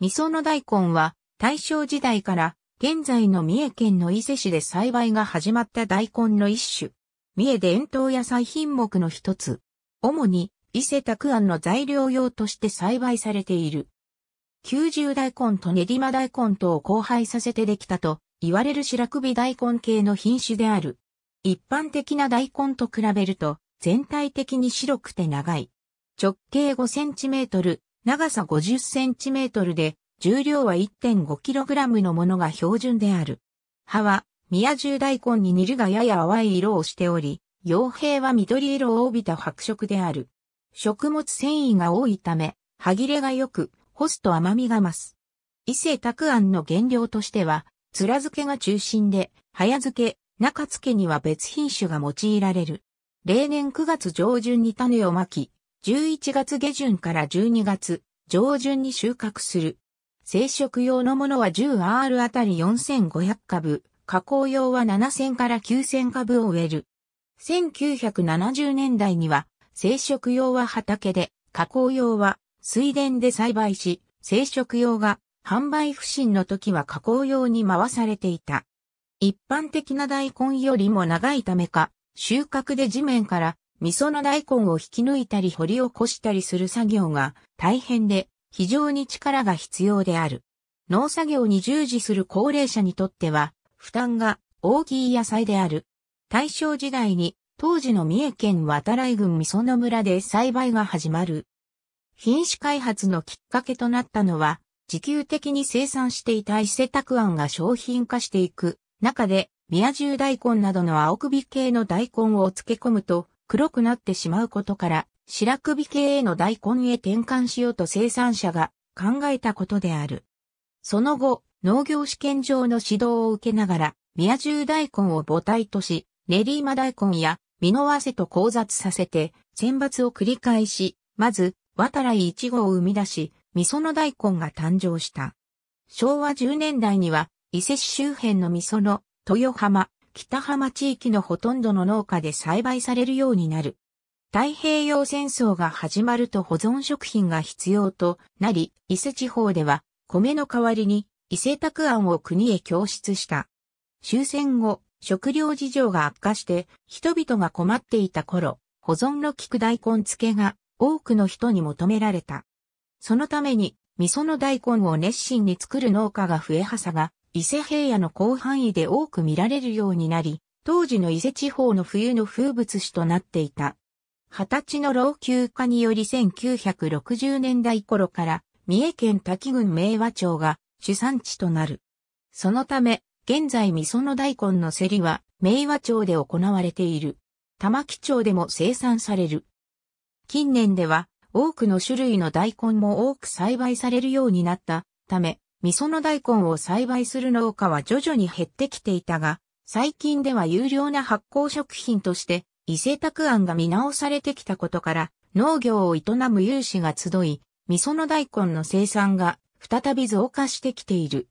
味噌の大根は大正時代から現在の三重県の伊勢市で栽培が始まった大根の一種。三重伝統野菜品目の一つ。主に伊勢拓安の材料用として栽培されている。九十大根と練馬大根とを交配させてできたと言われる白首大根系の品種である。一般的な大根と比べると全体的に白くて長い。直径5センチメートル、長さ50センチメートルで、重量は 1.5kg のものが標準である。葉は、宮中大根に煮るがやや淡い色をしており、傭兵は緑色を帯びた白色である。食物繊維が多いため、歯切れが良く、干すと甘みが増す。伊勢拓庵の原料としては、面漬けが中心で、早漬け、中漬けには別品種が用いられる。例年9月上旬に種をまき、11月下旬から12月上旬に収穫する。生殖用のものは 10R あたり4500株、加工用は7000から9000株を植える。1970年代には生殖用は畑で、加工用は水田で栽培し、生殖用が販売不振の時は加工用に回されていた。一般的な大根よりも長いためか、収穫で地面から味噌の大根を引き抜いたり掘り起こしたりする作業が大変で非常に力が必要である。農作業に従事する高齢者にとっては負担が大きい野菜である。大正時代に当時の三重県渡来郡味噌の村で栽培が始まる。品種開発のきっかけとなったのは、自給的に生産していた伊勢拓庵が商品化していく中で、宮中大根などの青首系の大根を漬け込むと、黒くなってしまうことから、白首系への大根へ転換しようと生産者が考えたことである。その後、農業試験場の指導を受けながら、宮中大根を母体とし、練馬大根や美濃わせと交雑させて、選抜を繰り返し、まず、渡来一号を生み出し、味噌の大根が誕生した。昭和10年代には、伊勢市周辺の味噌の、豊浜、北浜地域のほとんどの農家で栽培されるようになる。太平洋戦争が始まると保存食品が必要となり、伊勢地方では米の代わりに伊勢拓庵を国へ供出した。終戦後、食料事情が悪化して人々が困っていた頃、保存の効く大根漬けが多くの人に求められた。そのために、味噌の大根を熱心に作る農家が増えはさが、伊勢平野の広範囲で多く見られるようになり、当時の伊勢地方の冬の風物詩となっていた。二十歳の老朽化により1960年代頃から三重県滝郡明和町が主産地となる。そのため、現在味噌の大根の競りは明和町で行われている。玉木町でも生産される。近年では多くの種類の大根も多く栽培されるようになったため、味噌の大根を栽培する農家は徐々に減ってきていたが、最近では有料な発酵食品として、伊勢拓案が見直されてきたことから、農業を営む有志が集い、味噌の大根の生産が再び増加してきている。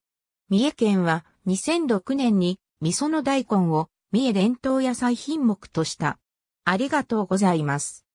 三重県は2006年に味噌の大根を三重伝統野菜品目とした。ありがとうございます。